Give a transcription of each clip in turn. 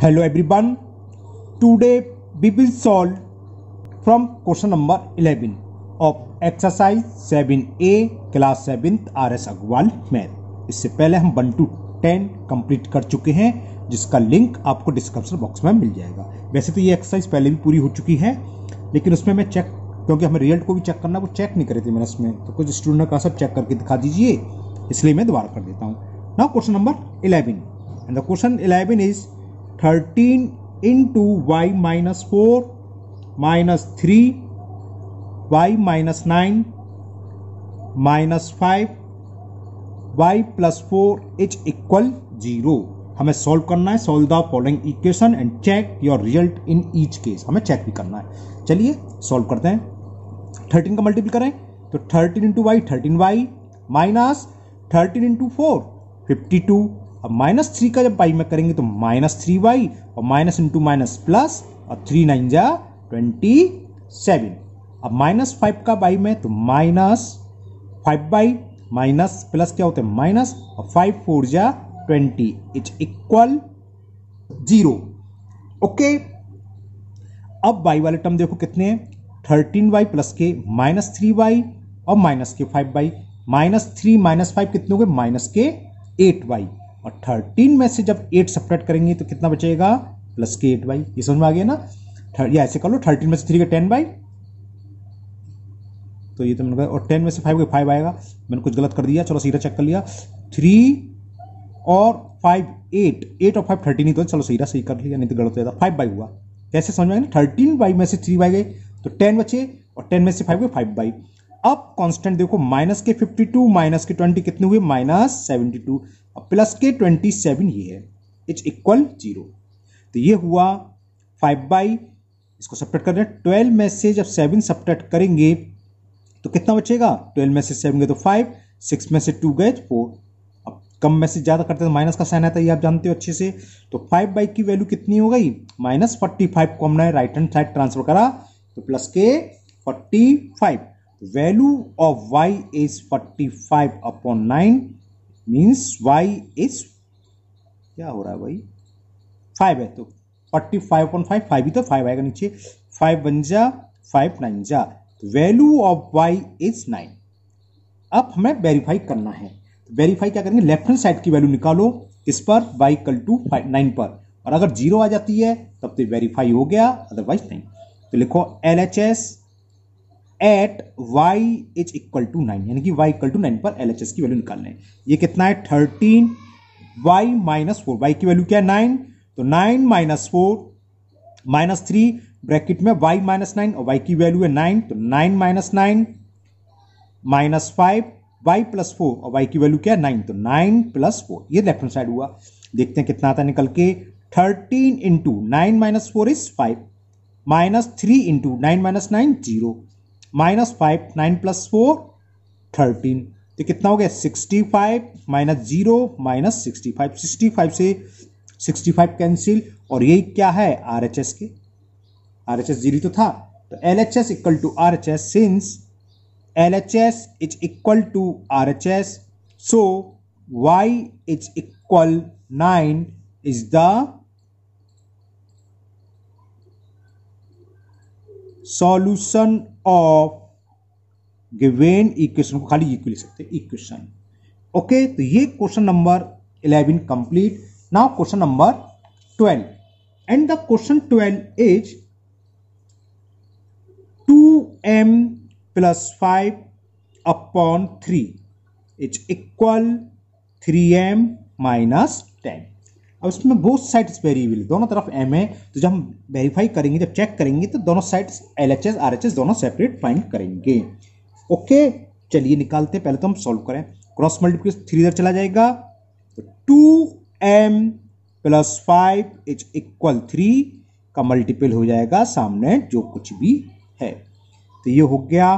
Today बी today solve from question number eleven of 11 seven A 7a class 7th S Agarwal math इससे पहले हम 1 to 10 complete कर चुके हैं जिसका लिंक आपको डिस्क्रिप्शन बॉक्स में मिल जाएगा वैसे तो ये एक्सरसाइज पहले भी पूरी हो चुकी है लेकिन उसमें मैं चेक क्योंकि हमें रिजल्ट को भी चेक करना वो चेक नहीं करे थे मैंने उसमें तो कुछ स्टूडेंट ने कहा सब चेक करके दिखा दीजिए इसलिए मैं दोबारा कर देता हूँ now question number eleven and the question eleven is thirteen into y minus four minus three y minus nine minus five y plus four is equal zero हमें सॉल्व करना है solve the following equation and check your result in each case हमें check भी करना है चलिए solve करते हैं थर्टीन का मल्टीपल करें तो thirteen into y thirteen y minus thirteen into four fifty two अब माइनस थ्री का जब पाई में करेंगे तो माइनस थ्री वाई और माइनस इंटू माइनस प्लस और थ्री नाइन जा ट्वेंटी सेवन अब माइनस फाइव का बाई में तो minus five y minus plus क्या होता है माइनस और फाइव फोर जा twenty it's equal zero okay अब बाई वाले टर्म देखो कितने थर्टीन वाई प्लस के माइनस थ्री वाई और माइनस के five y minus three minus five कितने हो गए माइनस के एट वाई और थर्टीन में से जब एट सपरेट करेंगे तो कितना बचेगा प्लस के एट बाई ये समझ में आ गया ना या ऐसे कर लो थर्टीन में से थ्री का टेन बाई तो ये तो मैंने कहा और टेन में से फाइव का फाइव आएगा मैंने कुछ गलत कर दिया चलो सीधा चेक कर लिया थ्री और फाइव एट एट और फाइव थर्टीन ही तो चलो सीधा सही कर लिया नहीं तो गलत हो जाता फाइव बाई हुआ कैसे समझ में आएगा थर्टीन बाई में से थ्री बाई गए तो टेन बचे और टेन में से फाइव गए फाइव बाई अब कांस्टेंट देखो माइनस के 52 माइनस के 20 कितने हुए माइनस 72 अब प्लस के 27 ये है इट्स इक्वल जीरो तो ये हुआ 5 बाई इसको सपरेट कर रहे हैं ट्वेल्व में से जब सेवन सपरेट करेंगे तो कितना बचेगा ट्वेल्व में से सेवन गए तो फाइव सिक्स में से टू गए फोर तो अब कम में से ज़्यादा करते तो माइनस का साइन आता है ये आप जानते हो अच्छे से तो फाइव बाई की वैल्यू कितनी हो गई माइनस फोर्टी फाइव को हमने राइट हैंड साइड ट्रांसफर करा तो प्लस के forty five value of y is 45 upon 9 means y is क्या हो रहा है भाई फाइव है तो forty five upon five five ही तो फाइव आएगा नीचे फाइव बन जा फाइव नाइन जा value of y is nine अब हमें वेरीफाई करना है तो वेरीफाई क्या करेंगे लेफ्ट हैंड साइड की वैल्यू निकालो इस पर वाई कल टू नाइन पर और अगर जीरो आ जाती है तब तो वेरीफाई हो गया अदरवाइज नहीं तो लिखो L H S at y is equal to nine यानी कि वाई इक्वल टू नाइन पर एल एच एस की वैल्यू निकाल लें ये कितना है thirteen y minus four y की वैल्यू क्या है नाइन तो nine minus four minus three bracket में वाई माइनस नाइन और वाई की वैल्यू है नाइन तो nine minus nine minus five y plus four और वाई की वैल्यू क्या है नाइन तो नाइन प्लस फोर ये लेफ्ट हैंड साइड हुआ देखते हैं कितना आता है निकल के thirteen into nine minus four is five minus three into nine minus nine zero minus five nine plus four thirteen तो कितना हो गया sixty five minus zero minus sixty five sixty five से सिक्सटी फाइव कैंसिल और यही क्या है R H S के आर एच एस जीरो तो था तो L H S equal to R H S since L H S is equal to R H S so y is equal nine is the solution of given equation को खाली लिख सकते हैं equation okay तो ये question number eleven complete now question number twelve question twelve is 12 m 2m five upon three 3 equal three 3m minus ten अब इसमें बहुत साइट्स वेरिएबल दोनों तरफ एम है तो जब हम वेरीफाई करेंगे जब चेक करेंगे तो दोनों sides L H S R H S दोनों सेपरेट फाइंड करेंगे ओके चलिए निकालते पहले तो हम सॉल्व करें क्रॉस मल्टीप्लिकेशन थ्री इधर चला जाएगा two m plus five is equal three का मल्टीपल हो जाएगा सामने जो कुछ भी है तो ये हो गया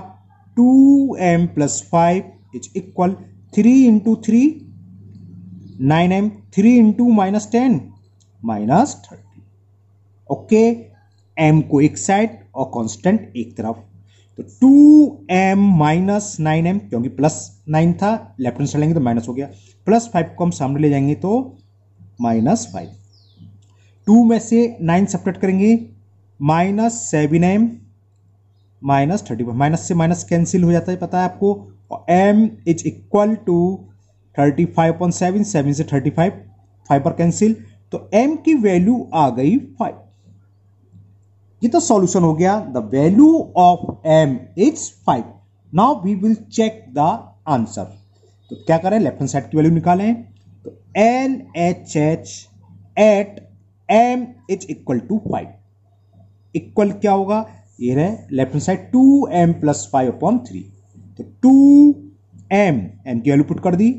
two m plus five is equal three into three nine m three into minus ten minus thirty okay m को एक साइड और कांस्टेंट एक तरफ तो two m minus nine m क्योंकि प्लस नाइन था लेफ्ट हैंड साइड लेंगे तो माइनस हो गया प्लस फाइव को हम सामने ले जाएंगे तो माइनस फाइव टू में से नाइन सपरेट करेंगे minus seven m minus thirty five minus से माइनस कैंसिल हो जाता है पता है आपको m is equal to thirty five point seven seven से थर्टी फाइव फाइव पर कैंसिल तो एम की वैल्यू आ गई फाइव ये तो सॉल्यूशन हो गया the value of m is five now we will check the answer तो क्या करें लेफ्ट हैंड साइड की वैल्यू निकालें तो N H H at m is equal to five equal क्या होगा ये रहे left hand side two m plus five upon three तो टू एम एम की वैल्यू पुट कर दी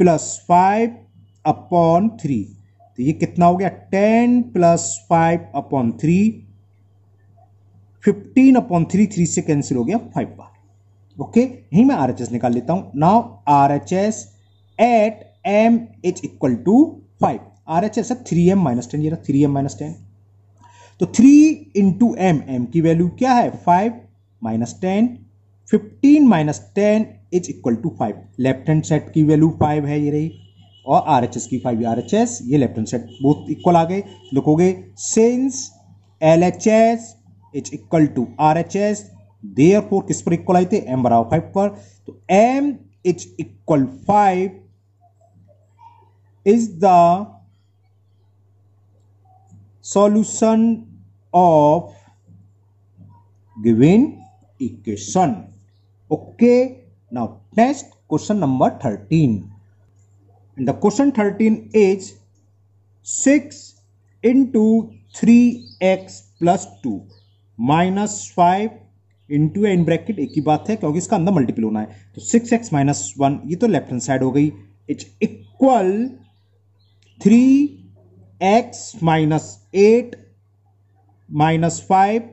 प्लस फाइव अपॉन थ्री तो ये कितना हो गया ten plus five upon three fifteen upon three three से कैंसिल हो गया फाइव बार ओके यही मैं आर एच एस निकाल लेता हूं now R H S at m H equal to five R H S है थ्री एम माइनस टेन ये थ्री एम माइनस टेन तो थ्री इंटू एम एम की वैल्यू क्या है five minus ten fifteen minus ten is equal to five left hand set की value five है ये रही और आर एच एस की फाइव आर एच एस ये left hand set both equal आ गए लिखोगे since L H S is equal to R H S therefore किस पर इक्वल आए थे एम बराबर फाइव पर तो m is equal five is the solution of given equation okay Now next question number 13. And the question 13 is 6 into 3x plus two minus five into in bracket एक ही बात है क्योंकि इसका अंदर मल्टीपल होना है तो सिक्स एक्स माइनस वन ये तो लेफ्ट हैंड साइड हो गई it's equal three x minus eight minus five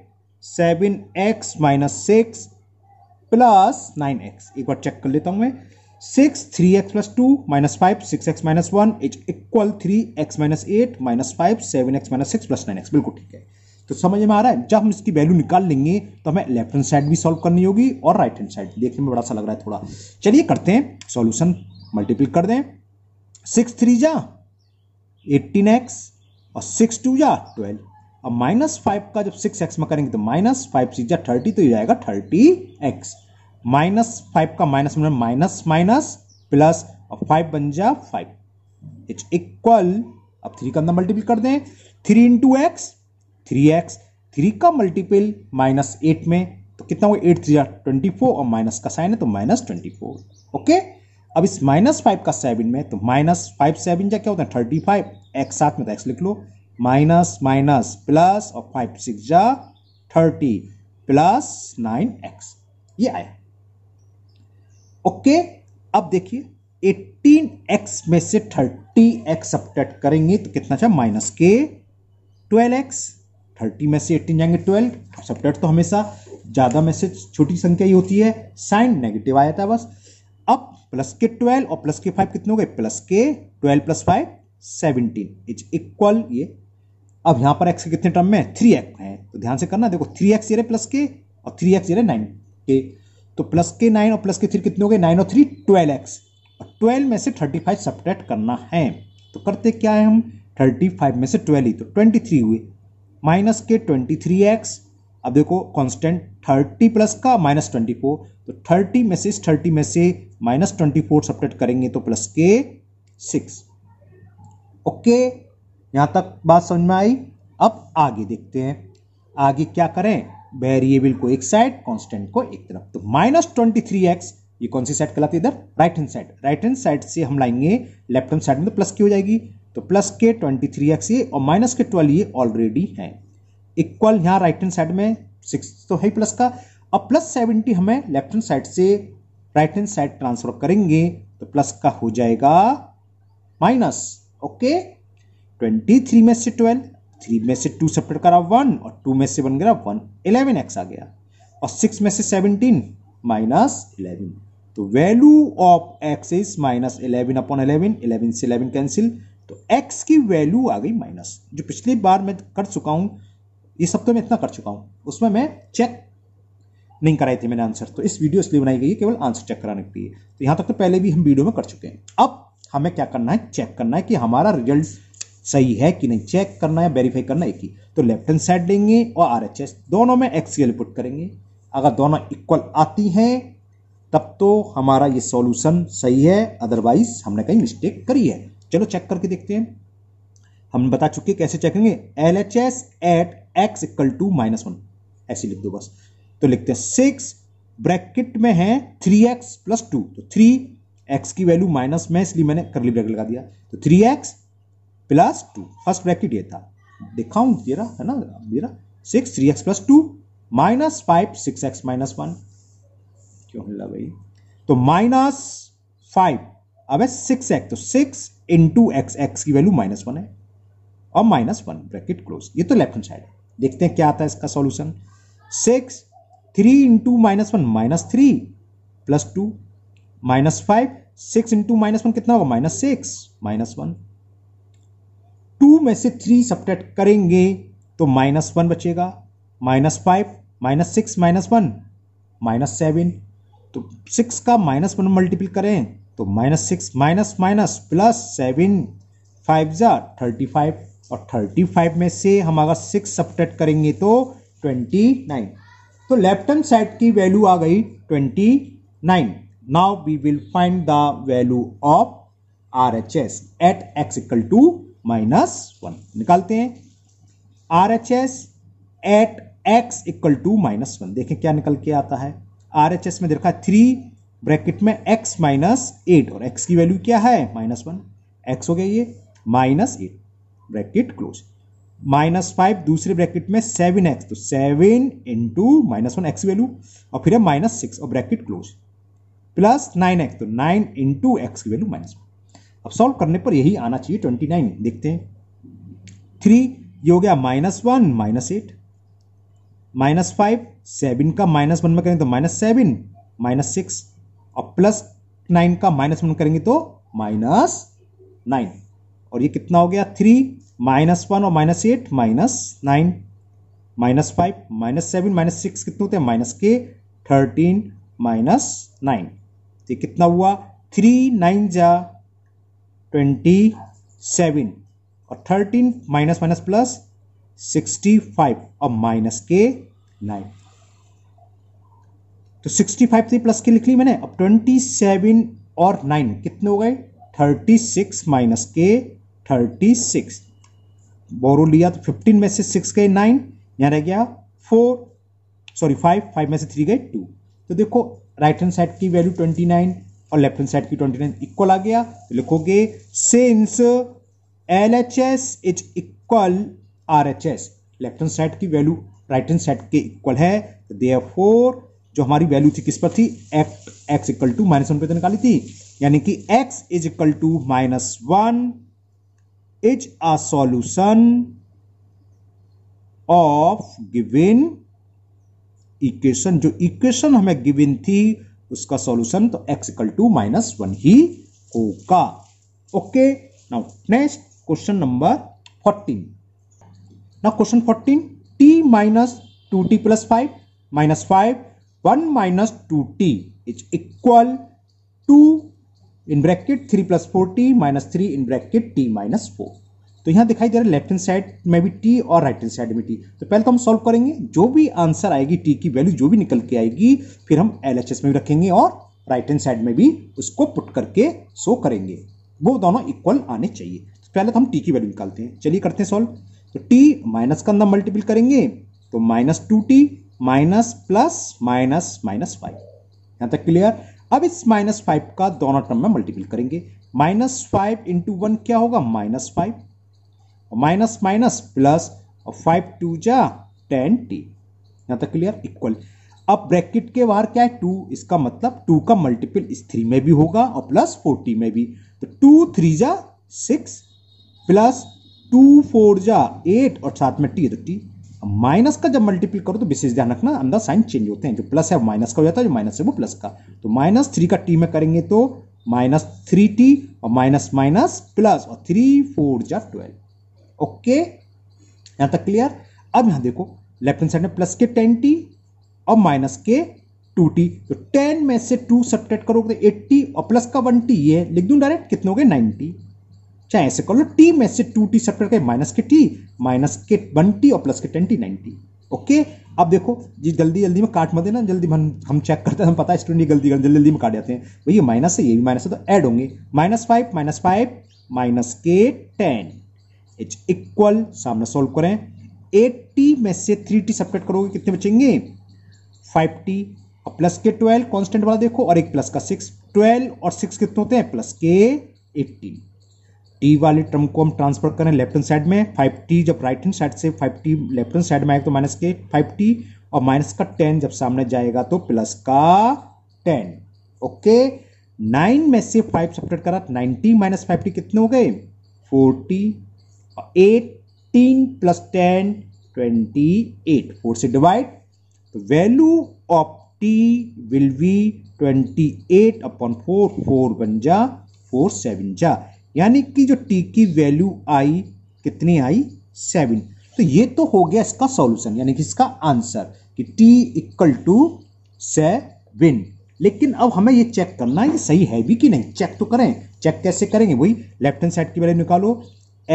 seven x minus six plus nine x एक बार चेक कर लेता हूं मैं six three x plus two minus five six x minus one is equal three x minus eight minus five seven x minus six plus nine x बिल्कुल ठीक है तो समझ में आ रहा है जब हम इसकी वैल्यू निकाल लेंगे तो हमें लेफ्ट हैंड साइड भी सॉल्व करनी होगी और राइट हैंड साइड देखने में बड़ा सा लग रहा है थोड़ा चलिए करते हैं सॉल्यूशन मल्टीपल कर दें सिक्स थ्री जा एट्टीन एक्स और सिक्स टू जा ट्वेल्व अब माइनस फाइव का जब सिक्स एक्स में करेंगे तो माइनस फाइव सी जा थर्टी तो ये जाएगा थर्टी एक्स माइनस फाइव का माइनस मतलब माइनस माइनस प्लस और फाइव बन जा फाइव इट्स इक्वल अब थ्री का अंदर मल्टीपल कर दें three into x three x three का मल्टीपल माइनस एट में तो कितना हुआ एट थ्री जा ट्वेंटी फोर और माइनस का साइन है तो माइनस ट्वेंटी फोर ओके अब इस माइनस फाइव का सेवन में तो माइनस फाइव सेवन जा क्या होता है थर्टी फाइव एक्स साथ में तो एक्स लिख लो माइनस माइनस प्लस और फाइव सिक्स जा थर्टी प्लस नाइन एक्स ये आया ओके अब देखिए एट्टीन एक्स में से थर्टी एक्स अपटेट करेंगे तो कितना चाहिए माइनस के ट्वेल्व एक्स थर्टी में से एट्टीन जाएंगे ट्वेल्व सब्टेट तो हमेशा ज़्यादा में से छोटी संख्या ही होती है साइन नेगेटिव आया था बस अब प्लस के ट्वेल्व और प्लस के फाइव कितने हो गए प्लस के twelve plus five seventeen is equal ये अब यहाँ पर एक्स कितने टर्म में थ्री एक्स है तो ध्यान से करना देखो थ्री एक्स जेरे प्लस के और थ्री एक्स जेरे नाइन के तो प्लस के नाइन और प्लस के थ्री कितने हो गए नाइन और थ्री ट्वेल्व एक्स और ट्वेल्व में से थर्टी फाइव सब्ट्रैक्ट करना है तो करते क्या है हम थर्टी फाइव में से ट्वेल्व ही तो ट्वेंटी थ्री हुए माइनस के ट्वेंटी थ्री एक्स अब देखो कॉन्स्टेंट थर्टी प्लस का माइनस ट्वेंटी फोर तो थर्टी में से थर्टी में से माइनस ट्वेंटी फोर सब्ट्रैक्ट करेंगे तो प्लस के सिक्स ओके यहाँ तक बात समझ में आई अब आगे देखते हैं आगे क्या करें वेरिएबल को एक साइड कांस्टेंट को एक तरफ तो माइनस ट्वेंटी थ्री एक्स ये कौन सी साइड कहलाती है इधर right hand side right hand side से हम लाएंगे लेफ्ट हैंड साइड में तो प्लस की हो जाएगी तो प्लस के ट्वेंटी थ्री एक्स ये और माइनस के ट्वेल्व ये ऑलरेडी है इक्वल यहाँ राइट हैंड साइड में सिक्स तो है प्लस का अब प्लस सेवेंटी हमें लेफ्ट हैंड साइड से राइट हैंड साइड ट्रांसफर करेंगे तो प्लस का हो जाएगा माइनस ओके ट्वेंटी थ्री में से ट्वेल्व थ्री में से टू सेपरेट करा वन और टू में से बन गया वन इलेवन एक्स आ गया और सिक्स में से सेवनटीन माइनस इलेवन तो value of x is minus eleven upon eleven eleven से इलेवन कैंसिल तो एक्स की वैल्यू आ गई माइनस जो पिछली बार मैं कर चुका हूँ ये सब तो मैं इतना कर चुका हूँ उसमें मैं चेक नहीं कराई थी मैंने आंसर तो इस वीडियो इसलिए बनाई गई है केवल आंसर चेक कराने के लिए तो यहाँ तक तो पहले भी हम वीडियो में कर चुके हैं अब हमें क्या करना है चेक करना है कि हमारा रिजल्ट सही है कि नहीं चेक करना है वेरीफाई करना एक ही तो लेफ्ट हैंड साइड लेंगे और आर एच एस दोनों में एक्सीएल पुट करेंगे अगर दोनों इक्वल आती हैं तब तो हमारा ये सॉल्यूशन सही है अदरवाइज हमने कहीं मिस्टेक करी है चलो चेक करके देखते हैं हम बता चुके कैसे चेक करेंगे L H S at x equal to minus one ऐसे लिख दो बस तो लिखते हैं सिक्स ब्रैकेट में है थ्री एक्स प्लस टू तो थ्री एक्स की वैल्यू माइनस में इसलिए मैंने करली ब्रैकेट लगा दिया तो three x plus two first bracket ये था दिखाऊं तेरा है ना मेरा six three x plus two minus five six x minus one क्यों हिला भाई तो माइनस फाइव अब है सिक्स एक्स तो सिक्स इंटू एक्स एक्स की वैल्यू माइनस वन है और माइनस वन ब्रैकेट क्लोज ये तो लेफ्ट हैंड साइड है देखते हैं क्या आता है इसका solution six three into minus one minus three plus two minus five six into minus one कितना होगा माइनस सिक्स माइनस वन में से थ्री सब्ट्रैक्ट करेंगे तो माइनस वन बचेगा minus five minus six minus one minus seven तो six का minus one multiple करें तो minus six minus minus plus seven five ज़ा थर्टी फाइव और थर्टी फाइव में से हम अगर सिक्स सब्ट्रैक्ट करेंगे तो ट्वेंटी नाइन तो लेफ्ट हैंड साइड की वैल्यू आ गई twenty nine now we will find the value of R H S at x equal to minus one निकालते हैं R H S at x equal to minus one देखें क्या निकल के आता है आर एच एस में देखा थ्री ब्रैकेट में एक्स माइनस एट और एक्स की वैल्यू क्या है माइनस वन एक्स हो गया ये minus eight bracket close minus five दूसरे ब्रैकेट में सेवन एक्स तो seven into minus one x value और फिर है माइनस सिक्स और bracket close plus nine x तो नाइन इंटू एक्स की वैल्यू माइनस वन अब सॉल्व करने पर यही आना चाहिए ट्वेंटी नाइन देखते हैं थ्री ये हो गया minus one minus eight minus five seven का माइनस वन में करेंगे तो माइनस सेवन माइनस सिक्स और प्लस नाइन का माइनस वन करेंगे तो माइनस नाइन और ये कितना हो गया थ्री माइनस वन और minus eight minus nine minus five minus seven minus six कितने होते हैं माइनस के थर्टीन माइनस नाइन तो कितना हुआ थ्री नाइन जा ट्वेंटी सेवन और thirteen minus minus plus sixty five और माइनस के नाइन तो सिक्सटी फाइव से प्लस के लिख ली मैंने अब ट्वेंटी सेवन और नाइन कितने हो गए थर्टी सिक्स माइनस के थर्टी सिक्स बोरो लिया तो फिफ्टीन में से सिक्स गए नाइन यहाँ रह गया फोर सॉरी फाइव फाइव में से थ्री गए टू तो देखो राइट हैंड साइड की वैल्यू ट्वेंटी नाइन और लेफ्ट हैंड साइड की ट्वेंटी नाइन इक्वल आ गया तो लिखोगे since L H S is equal R H S left hand side की वैल्यू राइट हैंड साइड के इक्वल है तो दे फोर जो हमारी वैल्यू थी किस पर थी f x equal to minus one पे तो निकाली थी यानी कि x is equal to minus one is a solution of given equation जो इक्वेशन हमें गिविन थी उसका सॉल्यूशन तो x equal to minus one ही होगा okay now next question number fourteen now question fourteen t minus two t plus five minus five one minus two t is equal to in bracket three plus four t minus three in bracket t minus four तो यहाँ दिखाई दे रहा है left hand side में भी t और right hand side में t तो पहले तो हम सॉल्व करेंगे जो भी आंसर आएगी टी की वैल्यू जो भी निकल के आएगी फिर हम एल एच एस में भी रखेंगे और राइट हैंड साइड में भी उसको पुट करके शो करेंगे वो दोनों इक्वल आने चाहिए तो पहले तो हम टी की वैल्यू निकालते हैं चलिए करते हैं सॉल्व तो टी माइनस का अंदर मल्टीपल करेंगे तो minus two t minus plus minus minus five यहाँ तक क्लियर अब इस माइनस फाइव का दोनों टर्म में मल्टीपल करेंगे माइनस फाइव इंटू वन क्या होगा minus five minus minus plus five two जा टेन टी यहाँ तक क्लियर इक्वल अब ब्रैकेट के बाहर क्या है टू इसका मतलब टू का मल्टीपल इस थ्री में भी होगा और प्लस फोर्टी में भी तो टू थ्री जा सिक्स प्लस टू फोर जा एट और साथ में टी तो टी माइनस का जब मल्टीपल करो तो विशेष ध्यान रखना अंदर साइन चेंज होते हैं जो प्लस है माइनस का हो जाता है जो माइनस है वो प्लस का तो माइनस थ्री का टी में करेंगे तो माइनस थ्री टी और माइनस माइनस प्लस और थ्री फोर जा ट्वेल्व ओके यहां तक क्लियर अब यहां देखो लेफ्ट हैंड साइड में प्लस के टेन टी और माइनस के टू टी तो टेन में से टू सब्ट्रैक्ट करोगे तो एट्टी और प्लस का वन टी ये लिख दूं डायरेक्ट कितने हो गए नाइनटी चाहे ऐसे कर लो टी में से टू टी सब्ट्रैक्ट करें माइनस के टी माइनस के वन टी और प्लस के टेन टी नाइनटी ओके अब देखो जी जल्दी जल्दी में काट मत देना जल्दी हम हम चेक करते हैं हम पता है स्टूडेंट गलती कर जल्दी जल्दी में काट जाते हैं भैया माइनस है ये भी माइनस है तो ऐड होंगे minus five minus five minus के टेन इज इक्वल सामने सोल्व करें एट में से थ्री टी सबकट करोगे कितने बचेंगे फाइव टी प्लस के ट्वेल्व कांस्टेंट वाला देखो और एक प्लस का सिक्स ट्वेल्व और सिक्स कितने होते हैं प्लस के एट्टीन टी वाले टर्म को हम ट्रांसफर करें लेफ्ट हैंड साइड में फाइव टी जब राइट हैंड साइड से five t left hand side में आएगा तो माइनस के फाइव टी और माइनस का टेन जब सामने जाएगा तो प्लस का टेन ओके नाइन में से फाइव सपरेट करा नाइन्टी माइनस फाइव टी कितने हो गए forty eighteen plus ten twenty eight four से divide value of t will be twenty eight upon four four one जा फोर सेवन जा यानी कि जो टी की वैल्यू आई कितनी आई सेवन तो ये तो हो गया इसका सॉल्यूशन यानी कि इसका आंसर कि टी इक्वल टू सेवन लेकिन अब हमें ये चेक करना है ये सही है भी कि नहीं चेक तो करें चेक कैसे करेंगे वही लेफ्ट हैंड साइड की वैल्यू निकालो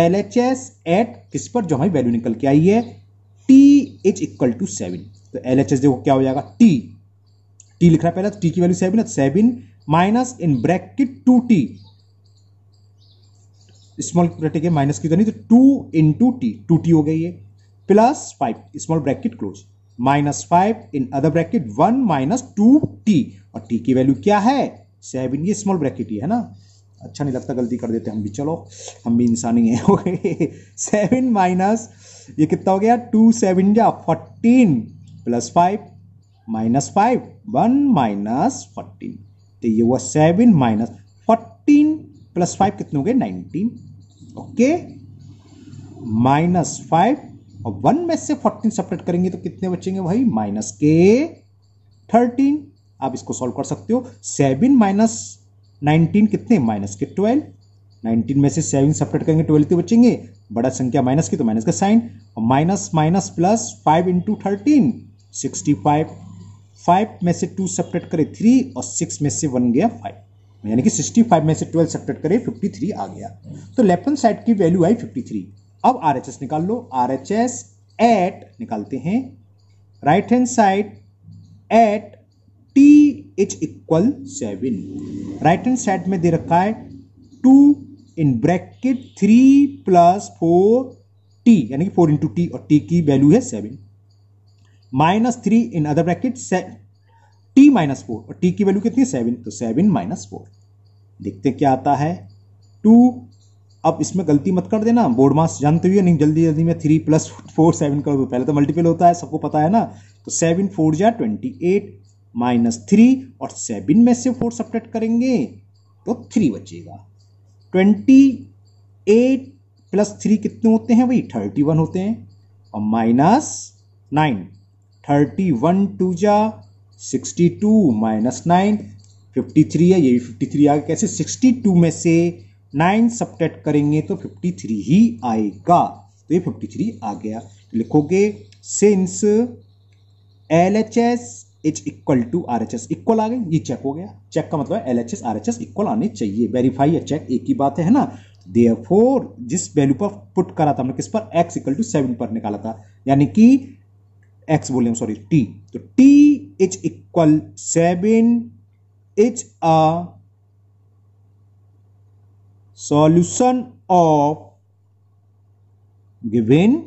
एल एच एस एट किस पर जो हमारी वैल्यू निकल के आई है t is equal to seven तो एल एच एस देखो क्या हो जाएगा टी टी लिख रहा है पहले तो टी की वैल्यू सेवन है seven minus in bracket two t small bracket के माइनस की तो नहीं तो two in two t two t हो गई है plus five small bracket close minus five in other bracket one minus two t और टी की वैल्यू क्या है सेवन ये स्मॉल ब्रैकेट ही है ना अच्छा नहीं लगता गलती कर देते हम भी चलो हम भी इंसान ही हैं ओके सेवन माइनस ये कितना हो गया टू सेवन जा fourteen plus five minus five one minus fourteen तो ये हुआ seven minus fourteen plus five कितने हो गए नाइनटीन ओके माइनस फाइव और वन में से फोर्टीन सेपरेट करेंगे तो कितने बचेंगे भाई माइनस के थर्टीन आप इसको सॉल्व कर सकते हो सेवन माइनस नाइनटीन कितने माइनस के ट्वेल्व नाइनटीन में से सेवन सपरेट करेंगे ट्वेल्व तो बचेंगे बड़ा संख्या माइनस की तो माइनस का साइन और minus minus plus five into thirteen sixty five five में से टू सपरेट करे थ्री और सिक्स में से वन गया फाइव यानी कि सिक्सटी फाइव में से ट्वेल्व सपरेट करे फिफ्टी थ्री आ गया तो लेफ्ट हैंड साइड की वैल्यू आई फिफ्टी थ्री अब आर एच एस निकाल लो आर एच एस एट निकालते हैं right hand side at T is equal seven right hand side में दे रखा है two in bracket three plus four T यानी कि फोर इंटू टी और टी की वैल्यू है seven minus three in other bracket t minus four और टी की वैल्यू कितनी है सेवन तो सेवन माइनस फोर देखते क्या आता है टू अब इसमें गलती मत कर देना बोर्ड मास जानते हुए नहीं जल्दी जल्दी में थ्री प्लस फोर सेवन कर पहले तो मल्टीपल होता है सबको पता है ना तो सेवन फोर जा ट्वेंटी एट माइनस थ्री और सेवन में से फोर सपरेट करेंगे तो थ्री बचेगा ट्वेंटी एट प्लस थ्री कितने होते हैं भाई थर्टी वन होते हैं और minus nine thirty one two जा sixty two minus nine fifty three है ये भी फिफ्टी थ्री आ गया कैसे सिक्सटी टू में से नाइन सपरेट करेंगे तो फिफ्टी थ्री ही आएगा तो ये फिफ्टी थ्री आ गया लिखोगे since L H S is equal to R H S equal आ गए ये चेक हो गया चेक का मतलब L H S R H S equal आने चाहिए वेरीफाई या चेक एक ही बात है ना देयरफॉर जिस वैल्यू पर पुट करा था हमने मतलब किस पर एक्स इक्वल टू सेवन पर निकाला था यानी कि एक्स बोले सॉरी टी तो T is equal seven is a solution of given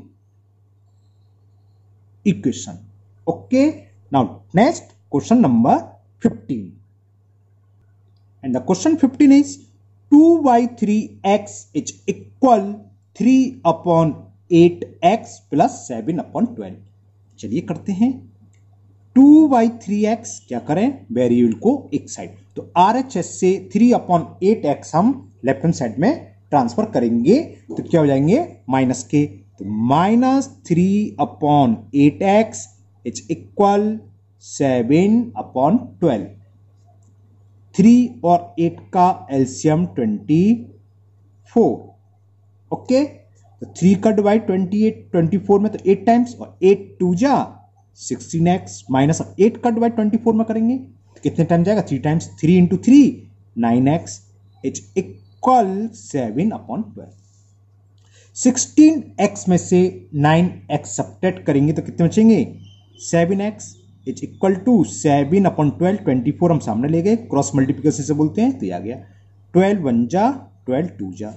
equation okay okay? Now, next question number 15. And the question 15 is 2 by 3x is equal 3 upon 8x plus seven upon twelve चलिए करते हैं to by three x क्या करें वेरियल को एक side तो R H S से three upon eight X हम लेफ्ट हैंड साइड में ट्रांसफर करेंगे तो क्या हो जाएंगे माइनस के तो minus three upon eight X it's equal seven upon twelve three और एट का एल्सियम ट्वेंटी फोर ओके तो थ्री का divide twenty eight twenty four में तो एट टाइम्स और एट टू जा सिक्सटीन एक्स माइनस एट का डिवाइड ट्वेंटी फोर में करेंगे तो कितने टाइम जाएगा three times three into three nine X is equal seven upon twelve sixteen X में से नाइन एक्स सपरेट करेंगे तो कितने बचेंगे seven X is equal to seven upon twelve twenty four हम सामने ले गए क्रॉस मल्टीप्लीकेशन से बोलते हैं तो ये आ गया ट्वेल्व वन जा ट्वेल्व टू जा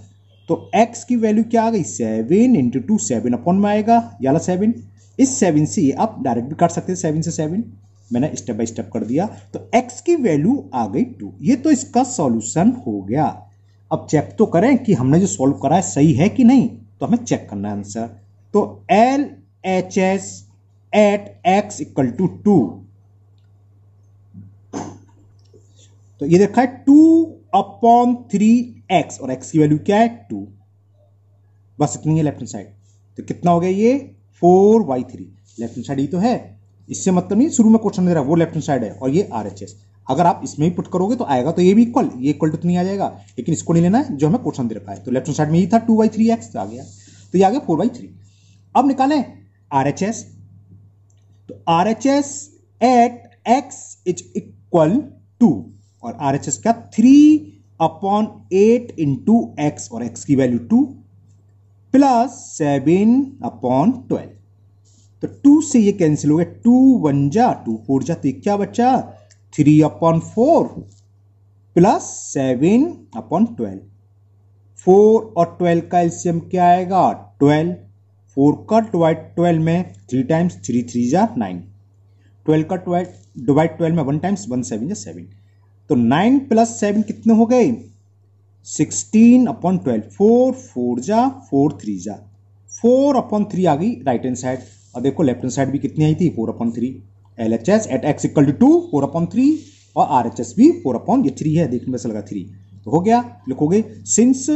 तो x की वैल्यू क्या आ गई seven into two seven upon में आएगा याला सेवन इस सेवन से ये आप डायरेक्ट भी काट सकते हैं सेवन से सेवन मैंने स्टेप बाय स्टेप कर दिया तो x की वैल्यू आ गई टू ये तो इसका सॉल्यूशन हो गया अब चेक तो करें कि हमने जो सॉल्व करा है सही है कि नहीं तो हमें चेक करना है आंसर तो L H S at x equal to two तो ये देखा है टू अपॉन थ्री एक्स और एक्स की वैल्यू क्या है टू बस इतनी है लेफ्ट हैंड साइड तो कितना हो गया ये four by three left hand side ही तो है इससे मतलब नहीं शुरू में क्वेश्चन दे रहा है वो लेफ्ट हैंड साइड है और ये आर एच एस अगर आप इसमें ही पुट करोगे तो आएगा तो ये भी इक्वल ये इक्वल टू तो नहीं आ जाएगा लेकिन इसको नहीं लेना है जो हमें क्वेश्चन दे रखा है तो लेफ्ट हैंड साइड में ही था टू बाई थ्री एक्स आ गया तो ये आ गया फोर बाई थ्री अब निकालें आर एच एस तो R H S at X is equal to और आर एच एस क्या three upon eight into X और एक्स की value two plus seven upon twelve तो टू से ये कैंसिल हो गया टू वन जा टू फोर जा तो क्या बच्चा three upon four plus seven upon twelve four और ट्वेल्व का एल्सियम क्या आएगा ट्वेल्व फोर का डिवाइड ट्वेल्व में थ्री टाइम्स थ्री थ्री जा नाइन ट्वेल्व का डिवाइड डिवाइड ट्वेल्व में वन टाइम्स वन सेवन या सेवन तो नाइन प्लस सेवन कितने हो गए sixteen upon twelve four four जा फोर थ्री जा फोर अपॉन थ्री आ गई राइट हैंड साइड और देखो लेफ्ट हैंड साइड भी कितनी आई थी four upon three L H S at x equal to two four upon three और आर एच एस भी फोर अपॉन ये थ्री है देखने में से लगा थ्री तो हो गया लिखोगे since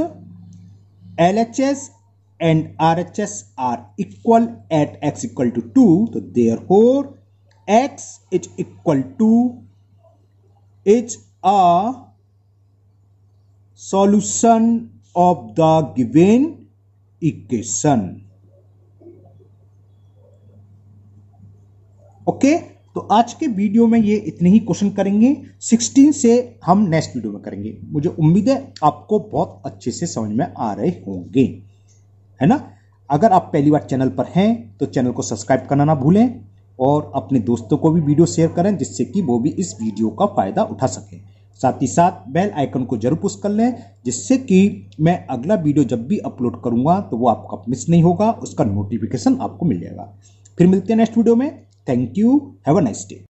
L H S and R H S are equal at x equal to two तो therefore X is equal to is a solution of the given equation okay तो आज के वीडियो में ये इतने ही क्वेश्चन करेंगे 16 से हम नेक्स्ट वीडियो में करेंगे मुझे उम्मीद है आपको बहुत अच्छे से समझ में आ रहे होंगे है ना अगर आप पहली बार चैनल पर हैं तो चैनल को सब्सक्राइब करना ना भूलें और अपने दोस्तों को भी वीडियो शेयर करें जिससे कि वो भी इस वीडियो का फ़ायदा उठा सकें साथ ही साथ बेल आइकन को जरूर पुश कर लें जिससे कि मैं अगला वीडियो जब भी अपलोड करूंगा तो वो आपका मिस नहीं होगा उसका नोटिफिकेशन आपको मिल जाएगा फिर मिलते हैं नेक्स्ट वीडियो में thank you have a nice day